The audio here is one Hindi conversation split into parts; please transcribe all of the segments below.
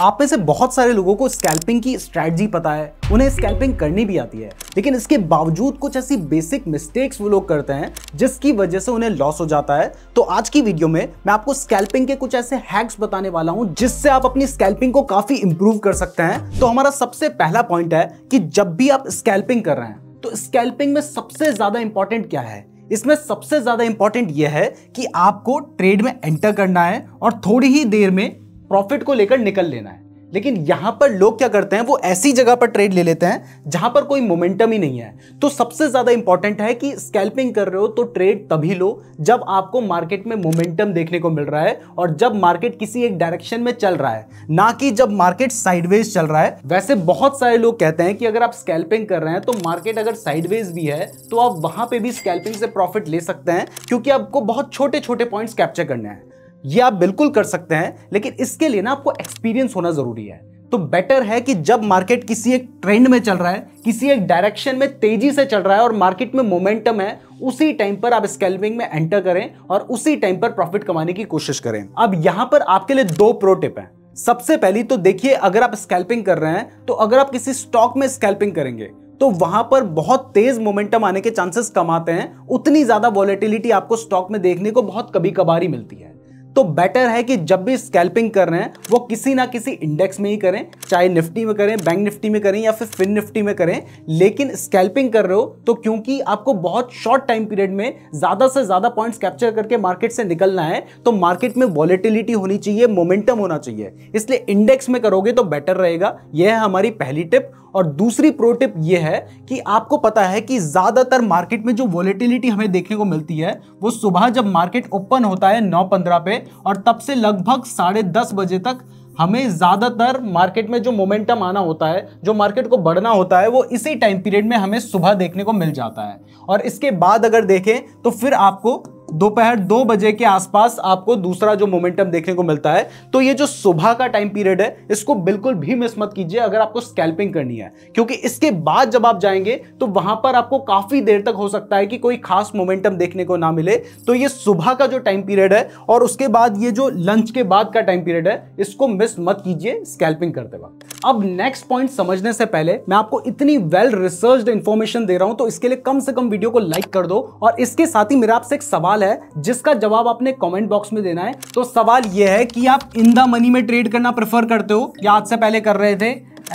आप में से बहुत सारे लोगों को स्कैल्पिंग की स्ट्रैटी पता है उन्हें स्कैल्पिंग करनी भी आती है लेकिन इसके बावजूद कुछ ऐसी बेसिक मिस्टेक्स वो लोग करते हैं जिसकी वजह से उन्हें लॉस हो जाता है तो आज की वीडियो में मैं आपको स्कैल्पिंग के कुछ ऐसे हैक्स बताने वाला हूं जिससे आप अपनी स्कैल्पिंग को काफी इंप्रूव कर सकते हैं तो हमारा सबसे पहला पॉइंट है कि जब भी आप स्कैल्पिंग कर रहे हैं तो स्कैल्पिंग में सबसे ज्यादा इंपॉर्टेंट क्या है इसमें सबसे ज्यादा इंपॉर्टेंट यह है कि आपको ट्रेड में एंटर करना है और थोड़ी ही देर में प्रॉफिट को लेकर निकल लेना है लेकिन यहां पर लोग क्या करते हैं वो ऐसी जगह पर ट्रेड ले लेते हैं जहां पर कोई मोमेंटम ही नहीं है तो सबसे ज्यादा इंपॉर्टेंट है कि स्कैल्पिंग कर रहे हो तो ट्रेड तभी लो जब आपको मार्केट में मोमेंटम देखने को मिल रहा है और जब मार्केट किसी एक डायरेक्शन में चल रहा है ना कि जब मार्केट साइडवेज चल रहा है वैसे बहुत सारे लोग कहते हैं कि अगर आप स्कैल्पिंग कर रहे हैं तो मार्केट अगर साइडवेज भी है तो आप वहां पर भी स्कैल्पिंग से प्रॉफिट ले सकते हैं क्योंकि आपको बहुत छोटे छोटे पॉइंट्स कैप्चर करने हैं ये आप बिल्कुल कर सकते हैं लेकिन इसके लिए ना आपको एक्सपीरियंस होना जरूरी है तो बेटर है कि जब मार्केट किसी एक ट्रेंड में चल रहा है किसी एक डायरेक्शन में तेजी से चल रहा है और मार्केट में मोमेंटम है उसी टाइम पर आप स्कैल्पिंग में एंटर करें और उसी टाइम पर प्रॉफिट कमाने की कोशिश करें अब यहां पर आपके लिए दो प्रो टिप है सबसे पहली तो देखिए अगर आप स्कैल्पिंग कर रहे हैं तो अगर आप किसी स्टॉक में स्कैल्पिंग करेंगे तो वहां पर बहुत तेज मोमेंटम आने के चांसेस कम आते हैं उतनी ज्यादा वॉलेटिलिटी आपको स्टॉक में देखने को बहुत कभी कभार ही मिलती है तो बेटर है कि जब भी स्कैल्पिंग कर रहे हैं वो किसी ना किसी इंडेक्स में ही करें चाहे निफ्टी में करें बैंक निफ्टी में करें या फिर फिन निफ्टी में करें लेकिन स्कैल्पिंग कर रहे हो तो क्योंकि आपको बहुत शॉर्ट टाइम पीरियड में ज़्यादा से ज़्यादा पॉइंट्स कैप्चर करके मार्केट से निकलना है तो मार्केट में वॉलिटिलिटी होनी चाहिए मोमेंटम होना चाहिए इसलिए इंडेक्स में करोगे तो बेटर रहेगा यह है हमारी पहली टिप और दूसरी प्रोटिप ये है कि आपको पता है कि ज़्यादातर मार्केट में जो वॉलिटिलिटी हमें देखने को मिलती है वो सुबह जब मार्केट ओपन होता है नौ पंद्रह पे और तब से लगभग साढ़े दस बजे तक हमें ज़्यादातर मार्केट में जो मोमेंटम आना होता है जो मार्केट को बढ़ना होता है वो इसी टाइम पीरियड में हमें सुबह देखने को मिल जाता है और इसके बाद अगर देखें तो फिर आपको दोपहर दो बजे के आसपास आपको दूसरा जो मोमेंटम देखने को मिलता है तो ये जो सुबह का टाइम पीरियड है इसको बिल्कुल भी मिस मत कीजिए अगर आपको स्कैल्पिंग करनी है क्योंकि इसके बाद जब आप जाएंगे तो वहां पर आपको काफी देर तक हो सकता है कि कोई खास मोमेंटम देखने को ना मिले तो ये सुबह का जो टाइम पीरियड है और उसके बाद ये जो लंच के बाद का टाइम पीरियड है इसको मिस मत कीजिए स्कैल्पिंग करते वक्त अब नेक्स्ट पॉइंट समझने से पहले मैं आपको इतनी वेल रिसर्च इंफॉर्मेशन दे रहा हूं तो इसके लिए कम से कम वीडियो को लाइक कर दो और इसके साथ ही मेरा आपसे एक सवाल है है जिसका जवाब आपने कमेंट बॉक्स में देना है तो सवाल यह है कि आप इन द मनी में ट्रेड करना प्रेफर करते हो या आज से पहले कर रहे थे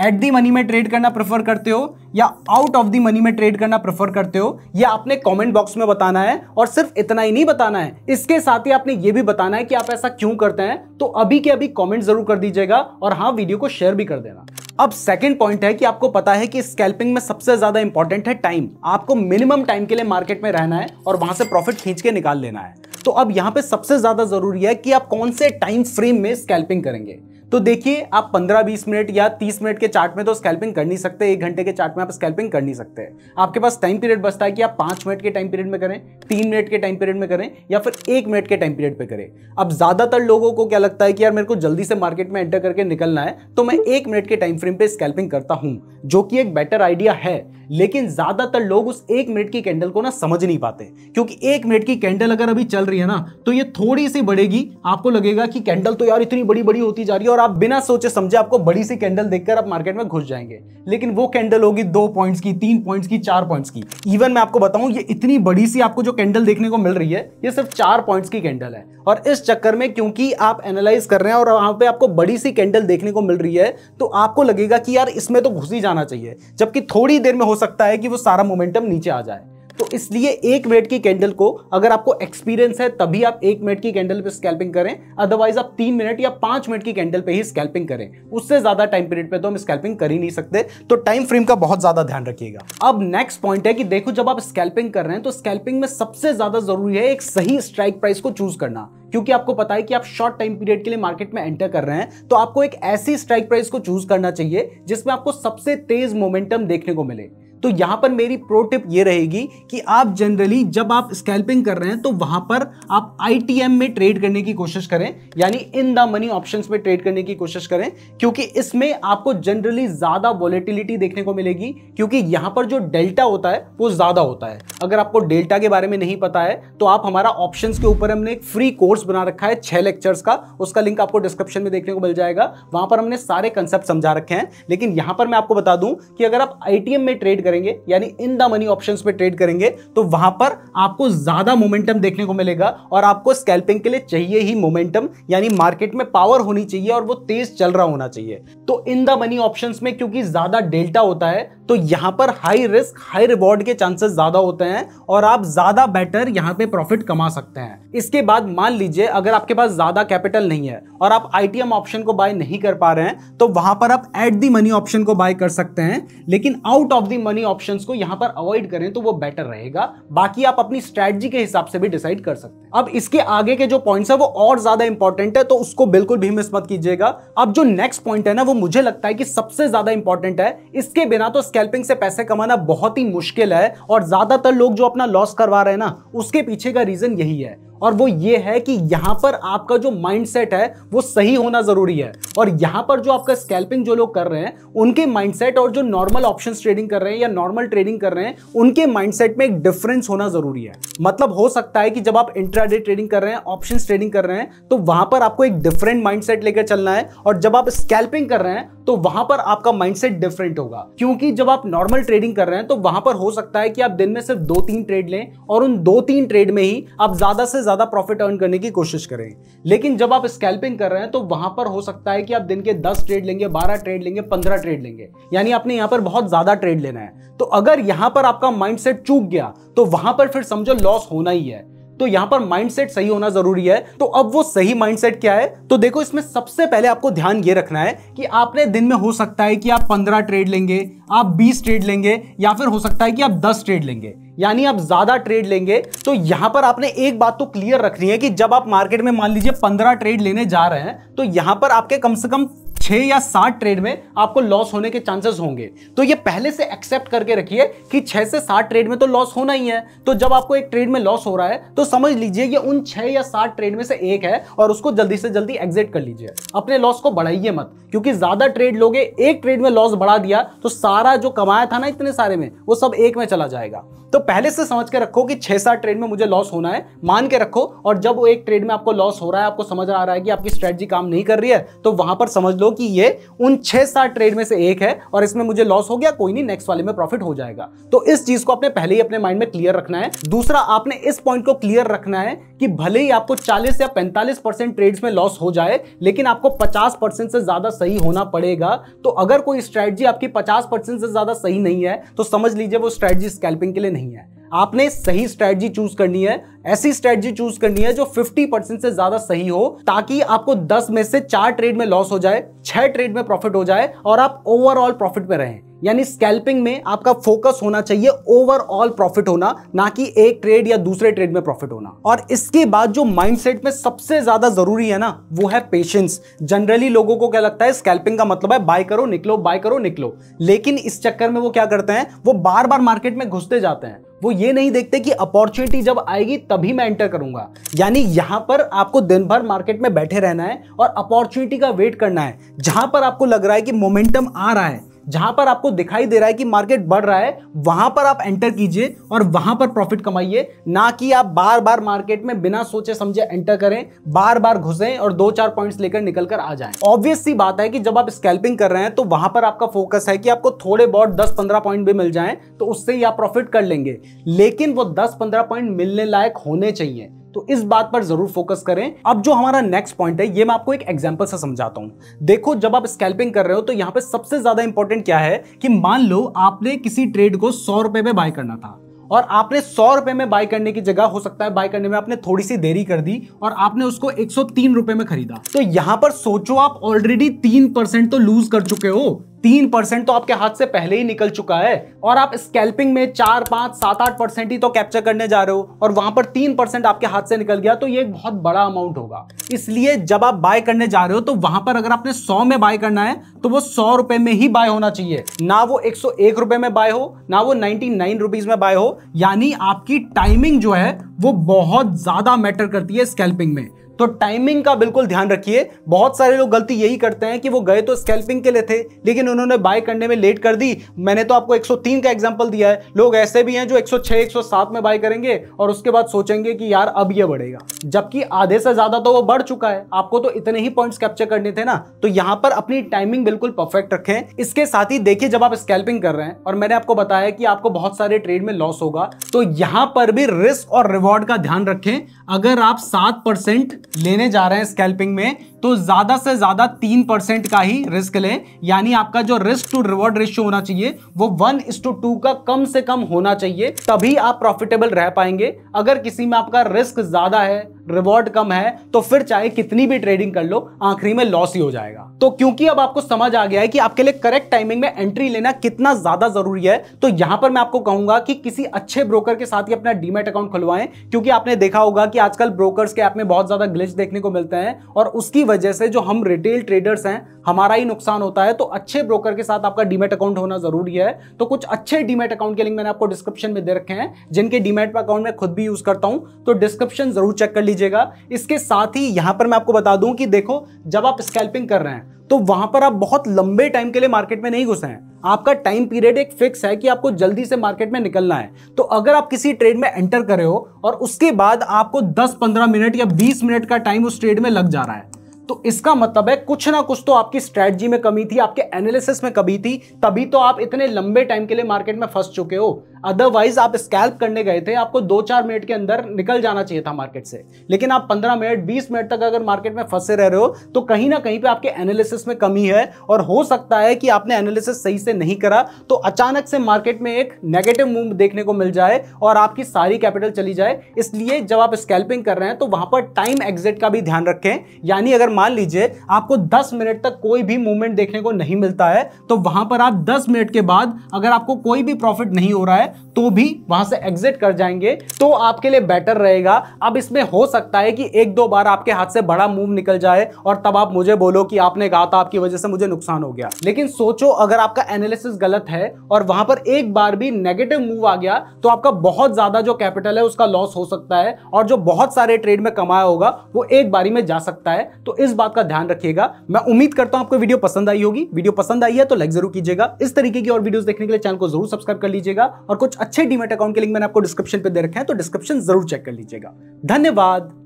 एट दी मनी में ट्रेड करना प्रेफर करते हो या आउट ऑफ दी मनी में ट्रेड करना प्रेफर करते हो यह आपने कमेंट बॉक्स में बताना है और सिर्फ इतना ही नहीं बताना है इसके साथ ही आपने ये भी बताना है कि आप ऐसा क्यों करते हैं तो अभी के अभी कमेंट जरूर कर दीजिएगा और हाँ वीडियो को शेयर भी कर देना अब सेकंड पॉइंट है कि आपको पता है कि स्कैल्पिंग में सबसे ज्यादा इंपॉर्टेंट है टाइम आपको मिनिमम टाइम के लिए मार्केट में रहना है और वहां से प्रॉफिट खींच के निकाल लेना है तो अब यहां पे सबसे ज्यादा जरूरी है कि आप कौन से टाइम फ्रेम में स्कैल्पिंग करेंगे तो देखिए आप 15-20 मिनट या 30 मिनट के चार्ट में तो स्कैल्पिंग कर नहीं सकते एक घंटे के चार्ट में आप स्कैल्पिंग कर नहीं सकते आपके पास टाइम पीरियड बचता है कि आप पांच मिनट के टाइम पीरियड में करें तीन मिनट के टाइम पीरियड में करें या फिर एक मिनट के टाइम पीरियड पर करें अब ज़्यादातर लोगों को क्या लगता है कि यार मेरे को जल्दी से मार्केट में एंटर करके निकलना है तो मैं एक मिनट के टाइम फ्रेम पर स्कैल्पिंग करता हूँ जो कि एक बेटर आइडिया है लेकिन ज़्यादातर लोग उस एक मिनट की कैंडल को ना समझ नहीं पाते क्योंकि एक मिनट की कैंडल अगर अभी चल रही है ना तो ये थोड़ी सी बढ़ेगी आपको लगेगा कि कैंडल तो यार इतनी बड़ी बड़ी होती जा रही है और आप बिना सोचे समझे आपको बड़ी सी कैंडल देखकर आप मार्केट में घुस जाएंगे लेकिन वो कैंडल होगी दो पॉइंट्स की तीन पॉइंट्स की चार पॉइंट्स की इवन मैं आपको बताऊं ये इतनी बड़ी सी आपको जो कैंडल देखने को मिल रही है ये सिर्फ चार पॉइंट्स की कैंडल है और इस चक्कर में क्योंकि आप एनालाइज कर रहे हैं और वहां पर आपको बड़ी सी कैंडल देखने को मिल रही है तो आपको लगेगा कि यार इसमें तो घुस ही जाना चाहिए जबकि थोड़ी देर में हो सकता है कि वो सारा मोमेंटम नीचे आ जाए तो इसलिए एक मिनट की कैंडल को अगर आपको एक्सपीरियंस है तभी आप एक मिनट की कैंडल पर स्कैल्पिंग करें अदरवाइज आप तीन मिनट या पांच मिनट की कैंडल पर ही स्कैल्पिंग करें उससे ज्यादा टाइम पीरियड पर तो हम स्कैल्पिंग कर ही नहीं सकते तो टाइम फ्रेम का बहुत ज्यादा ध्यान रखिएगा अब नेक्स्ट पॉइंट है कि देखो जब आप स्कैल्पिंग कर रहे हैं तो स्कैल्पिंग में सबसे ज्यादा जरूरी है एक सही स्ट्राइक प्राइस को चूज करना क्योंकि आपको पता है कि आप शॉर्ट टाइम पीरियड के लिए मार्केट में एंटर कर रहे हैं तो आपको एक ऐसी स्ट्राइक प्राइस को चूज करना चाहिए जिसमें आपको सबसे तेज मोमेंटम देखने को मिले तो यहाँ पर मेरी प्रो टिप ये रहेगी कि आप जनरली जब आप स्कैल्पिंग कर रहे हैं तो वहां पर आप आई में ट्रेड करने की कोशिश करें यानी इन द मनी ऑप्शन में ट्रेड करने की कोशिश करें क्योंकि इसमें आपको जनरली ज़्यादा वॉलेटिलिटी देखने को मिलेगी क्योंकि यहां पर जो डेल्टा होता है वो ज़्यादा होता है अगर आपको डेल्टा के बारे में नहीं पता है तो आप हमारा ऑप्शन के ऊपर हमने एक फ्री कोर्स बना रखा है छह लेक्चर्स का उसका लिंक आपको डिस्क्रिप्शन में देखने को मिल जाएगा वहां पर हमने सारे कंसेप्ट समझा रखे हैं लेकिन यहां पर मैं आपको बता दूं कि अगर आप आईटीएम में ट्रेड करेंगे यानी इन द मनी ऑप्शन पे ट्रेड करेंगे तो वहां पर आपको ज्यादा मोमेंटम देखने को मिलेगा और आपको स्कैल्पिंग के लिए चाहिए ही मोमेंटम यानी मार्केट में पावर होनी चाहिए और वो तेज चल रहा होना चाहिए तो इन द मनी ऑप्शन में क्योंकि ज्यादा डेल्टा होता है तो यहां पर हाई रिस्क हाई रिवॉर्ड के चांसेस ज्यादा होते हैं और आप ज्यादा बेटर यहां पे प्रॉफिट कमा सकते हैं इसके बाद मान लीजिए अगर आपके पास ज्यादा कैपिटल नहीं है और आप आईटीएम ऑप्शन को बाय नहीं कर पा रहे हैं तो वहां पर आप एट दी मनी ऑप्शन को बाय कर सकते हैं लेकिन out of the money money option को यहाँ पर अवॉइड करें तो वो बेटर रहेगा बाकी आप अपनी स्ट्रेटजी के हिसाब से भी डिसाइड कर सकते हैं अब इसके आगे के जो पॉइंट है वो और ज्यादा इंपॉर्टेंट है तो उसको बिल्कुल भी मिस मत कीजिएगा अब जो नेक्स्ट पॉइंट है ना वो मुझे लगता है कि सबसे ज्यादा इंपॉर्टेंट है इसके बिना तो स्कैल्पिंग से पैसे कमाना बहुत ही मुश्किल है और ज्यादातर लोग जो अपना लॉस करवा रहे हैं ना उसके पीछे का रीजन यही है और वो ये है कि यहाँ पर आपका जो माइंडसेट है वो सही होना जरूरी है और यहाँ पर जो आपका स्कैल्पिंग जो लोग कर रहे हैं उनके माइंडसेट और जो नॉर्मल ऑप्शन ट्रेडिंग कर रहे हैं या नॉर्मल ट्रेडिंग कर रहे हैं उनके माइंडसेट में एक डिफरेंस होना जरूरी है मतलब हो सकता है कि जब आप इंट्राडे ट्रेडिंग कर रहे हैं ऑप्शन ट्रेडिंग कर रहे हैं तो वहां पर आपको एक डिफरेंट माइंड लेकर चलना है और जब आप स्कैल्पिंग कर रहे हैं तो वहां पर आपका माइंडसेट डिफरेंट होगा क्योंकि जब आप नॉर्मल ट्रेडिंग कर रहे हैं तो वहां पर हो सकता है कि आप दिन में सिर्फ दो तीन ट्रेड लें और उन दो तीन ट्रेड में ही आप ज्यादा से ज्यादा ज़्यादा प्रॉफिट अर्न करने की कोशिश करें लेकिन जब आप स्कैल्पिंग कर रहे हैं तो वहां पर हो सकता है कि आप दिन के दस ट्रेड लेंगे बारह ट्रेड लेंगे पंद्रह ट्रेड लेंगे यानी आपने यहां पर बहुत ज़्यादा ट्रेड लेना है तो अगर यहां पर आपका माइंड चूक गया तो वहां पर फिर समझो लॉस होना ही है तो यहां पर माइंडसेट सही होना जरूरी है तो अब वो सही माइंडसेट क्या है तो देखो इसमें सबसे पहले आपको ध्यान ये रखना है कि आपने दिन में हो सकता है कि आप 15 ट्रेड लेंगे आप 20 ट्रेड लेंगे या फिर हो सकता है कि आप 10 ट्रेड लेंगे यानी आप ज्यादा ट्रेड लेंगे तो यहां पर आपने एक बात तो क्लियर रखनी है कि जब आप मार्केट में मान लीजिए पंद्रह ट्रेड लेने जा रहे हैं तो यहां पर आपके कम से कम छह या सात ट्रेड में आपको लॉस होने के चांसेस होंगे तो ये पहले से एक्सेप्ट करके रखिए कि छह से सात ट्रेड में तो लॉस होना ही है तो जब आपको एक ट्रेड में लॉस हो रहा है तो समझ लीजिए ये उन छह या सात ट्रेड में से एक है और उसको जल्दी से जल्दी एग्जिट कर लीजिए अपने लॉस को बढ़ाइए मत क्योंकि ज़्यादा ट्रेड लोगे एक ट्रेड में लॉस बढ़ा दिया तो सारा जो कमाया था ना इतने सारे में वो सब एक में चला जाएगा तो पहले से समझ के रखो कि छह सात ट्रेड में मुझे लॉस होना है मान के रखो और जब वो एक ट्रेड में आपको लॉस हो रहा है आपको समझ आ रहा है कि आपकी स्ट्रेटजी काम नहीं कर रही है तो वहां पर समझ लो कि ये उन छह सात ट्रेड में से एक है और इसमें मुझे लॉस हो गया कोई नहीं नेक्स्ट वाले में प्रॉफिट हो जाएगा तो इस चीज को आपने पहले ही अपने माइंड में क्लियर रखना है दूसरा आपने इस पॉइंट को क्लियर रखना है कि भले ही आपको चालीस या पैंतालीस परसेंट ट्रेड्स में लॉस हो जाए लेकिन आपको पचास परसेंट से ज्यादा सही होना पड़ेगा तो अगर कोई स्ट्रेटजी आपकी पचास परसेंट से ज्यादा सही नहीं है तो समझ लीजिए वो स्ट्रेटजी स्कैल्पिंग के लिए नहीं नहीं है आपने सही स्ट्रेटजी चूज करनी है ऐसी स्ट्रेटजी चूज करनी है जो 50 परसेंट से ज्यादा सही हो ताकि आपको 10 में से चार ट्रेड में लॉस हो जाए छह ट्रेड में प्रॉफिट हो जाए और आप ओवरऑल प्रॉफिट में रहें यानी स्कैल्पिंग में आपका फोकस होना चाहिए ओवरऑल प्रॉफिट होना ना कि एक ट्रेड या दूसरे ट्रेड में प्रॉफिट होना और इसके बाद जो माइंडसेट में सबसे ज्यादा जरूरी है ना वो है पेशेंस जनरली लोगों को क्या लगता है स्कैल्पिंग का मतलब है बाय करो निकलो बाय करो निकलो लेकिन इस चक्कर में वो क्या करते हैं वो बार बार मार्केट में घुसते जाते हैं वो ये नहीं देखते कि अपॉर्चुनिटी जब आएगी तभी मैं एंटर करूंगा यानी यहां पर आपको दिन भर मार्केट में बैठे रहना है और अपॉर्चुनिटी का वेट करना है जहां पर आपको लग रहा है कि मोमेंटम आ रहा है जहां पर आपको दिखाई दे रहा है कि मार्केट बढ़ रहा है वहां पर आप एंटर कीजिए और वहां पर प्रॉफिट कमाइए ना कि आप बार बार मार्केट में बिना सोचे समझे एंटर करें बार बार घुसें और दो चार पॉइंट्स लेकर निकल कर आ जाएं ऑब्वियस सी बात है कि जब आप स्कैल्पिंग कर रहे हैं तो वहां पर आपका फोकस है कि आपको थोड़े बहुत दस पंद्रह पॉइंट भी मिल जाए तो उससे ही आप प्रॉफिट कर लेंगे लेकिन वो दस पंद्रह पॉइंट मिलने लायक होने चाहिए तो इस बात पर जरूर फोकस करें अब जो हमारा नेक्स्ट पॉइंट है ये मैं आपको एक एग्जांपल से समझाता हूं देखो जब आप स्कैल्पिंग कर रहे हो तो यहां पे सबसे ज्यादा इंपॉर्टेंट क्या है कि मान लो आपने किसी ट्रेड को सौ रुपए में बाय करना था और आपने सौ रुपए में बाय करने की जगह हो सकता है बाय करने में आपने थोड़ी सी देरी कर दी और आपने उसको एक सौ तीन रुपए में खरीदा तो यहां पर सोचो आप ऑलरेडी तीन परसेंट तो लूज कर चुके हो तीन परसेंट तो आपके हाथ से पहले ही निकल चुका है और आप स्कैल्पिंग में चार पांच सात आठ परसेंट ही तो कैप्चर करने जा रहे हो और वहां पर तीन परसेंट आपके हाथ से निकल गया तो ये एक बहुत बड़ा अमाउंट होगा इसलिए जब आप बाय करने जा रहे हो तो वहां पर अगर आपने सौ में बाय करना है तो वो सौ रुपए में ही बाय होना चाहिए ना वो एक सौ एक रुपए में बाय हो ना वो नाइनटी नाइन रुपीज में बाय हो यानी आपकी टाइमिंग जो है वो बहुत ज्यादा मैटर करती है स्कैल्पिंग में तो टाइमिंग का बिल्कुल ध्यान रखिए बहुत सारे लोग गलती यही करते हैं कि वो गए तो स्कैल्पिंग के लिए थे लेकिन उन्होंने बाय करने में लेट कर दी मैंने तो आपको 103 का एग्जाम्पल दिया है लोग ऐसे भी हैं जो 106 107 में बाय करेंगे और उसके बाद सोचेंगे कि यार अब ये बढ़ेगा जबकि आधे से ज्यादा तो वो बढ़ चुका है आपको तो इतने ही पॉइंट्स कैप्चर करने थे ना तो यहाँ पर अपनी टाइमिंग बिल्कुल परफेक्ट रखें इसके साथ ही देखिए जब आप स्कैल्पिंग कर रहे हैं और मैंने आपको बताया कि आपको बहुत सारे ट्रेड में लॉस होगा तो यहाँ पर भी रिस्क और रिवॉर्ड का ध्यान रखें अगर आप सात परसेंट लेने जा रहे हैं स्कैल्पिंग में तो ज़्यादा से ज़्यादा तीन परसेंट का ही रिस्क लें यानी आपका जो रिस्क टू रिवॉर्ड रेशियो होना चाहिए वो वन इस टू टू का कम से कम होना चाहिए तभी आप प्रॉफिटेबल रह पाएंगे अगर किसी में आपका रिस्क ज़्यादा है रिवॉर्ड कम है तो फिर चाहे कितनी भी ट्रेडिंग कर लो आखिरी में लॉस ही हो जाएगा तो क्योंकि अब आपको समझ आ गया है कि आपके लिए करेक्ट टाइमिंग में एंट्री लेना कितना ज़्यादा ज़रूरी है तो यहां पर मैं आपको कहूंगा कि किसी अच्छे ब्रोकर के साथ ही अपना डीमेट अकाउंट खुलवाएं क्योंकि आपने देखा होगा कि आजकल ब्रोकर्स के ऐप में बहुत ज़्यादा ग्लिच देखने को मिलते हैं और उसकी वजह से जो हम रिटेल ट्रेडर्स हैं हमारा ही नुकसान होता है तो अच्छे ब्रोकर के साथ आपका डीमेट अकाउंट होना जरूरी है तो कुछ अच्छे डीमेट अकाउंट के लिंक मैंने आपको डिस्क्रिप्शन में दे रखे हैं जिनके डीमेट अकाउंट में खुद भी यूज करता हूं तो डिस्क्रिप्शन जरूर चेक कर लीजिएगा इसके साथ ही यहां पर मैं आपको बता दूं कि देखो जब आप स्कैल्पिंग कर रहे हैं तो वहां पर आप बहुत लंबे टाइम के लिए मार्केट में नहीं घुसे हैं आपका टाइम पीरियड एक फिक्स है कि आपको जल्दी से मार्केट में निकलना है तो अगर आप किसी ट्रेड में एंटर कर रहे हो और उसके बाद आपको 10-15 मिनट या 20 मिनट का टाइम उस ट्रेड में लग जा रहा है तो इसका मतलब है कुछ ना कुछ तो आपकी स्ट्रेटजी में कमी थी आपके एनालिसिस में कमी थी तभी तो आप इतने लंबे टाइम के लिए मार्केट में फंस चुके हो अदरवाइज आप स्कैल्प करने गए थे आपको दो चार मिनट के अंदर निकल जाना चाहिए था मार्केट से लेकिन आप पंद्रह मिनट बीस मिनट तक अगर मार्केट में फंसे रह रहे हो तो कहीं ना कहीं पर आपके एनालिसिस में कमी है और हो सकता है कि आपने एनालिसिस सही से नहीं करा तो अचानक से मार्केट में एक नेगेटिव मूव देखने को मिल जाए और आपकी सारी कैपिटल चली जाए इसलिए जब आप स्कैल्पिंग कर रहे हैं तो वहां पर टाइम एग्जिट का भी ध्यान रखें यानी अगर मान लीजिए आपको 10 मिनट तक कोई भी मूवमेंट देखने को नहीं मिलता है तो वहां पर आप 10 मिनट के बाद अगर आपको कोई भी प्रॉफिट नहीं हो रहा है तो भी वहां से एग्जिट कर जाएंगे तो आपके लिए बेटर रहेगा अब इसमें हो सकता है कि एक दो बार आपके हाथ से बड़ा मूव निकल जाए और तब आप मुझे बोलो कि आपने कहा था आपकी वजह से मुझे नुकसान हो गया लेकिन सोचो अगर आपका एनालिसिस गलत है और वहां पर एक बार भी नेगेटिव मूव आ गया तो आपका बहुत ज्यादा जो कैपिटल है उसका लॉस हो सकता है और जो बहुत सारे ट्रेड में कमाया होगा वो एक बारी में जा सकता है तो इस बात का ध्यान रखिएगा मैं उम्मीद करता हूं आपको वीडियो पसंद आई होगी वीडियो पसंद आई है तो लाइक जरूर कीजिएगा इस तरीके की और वीडियोस देखने के लिए चैनल को जरूर सब्सक्राइब कर लीजिएगा और कुछ अच्छे डीमेट अकाउंट के लिंक मैंने आपको डिस्क्रिप्शन पे दे रखे हैं तो डिस्क्रिप्शन जरूर चेक कर लीजिएगा धन्यवाद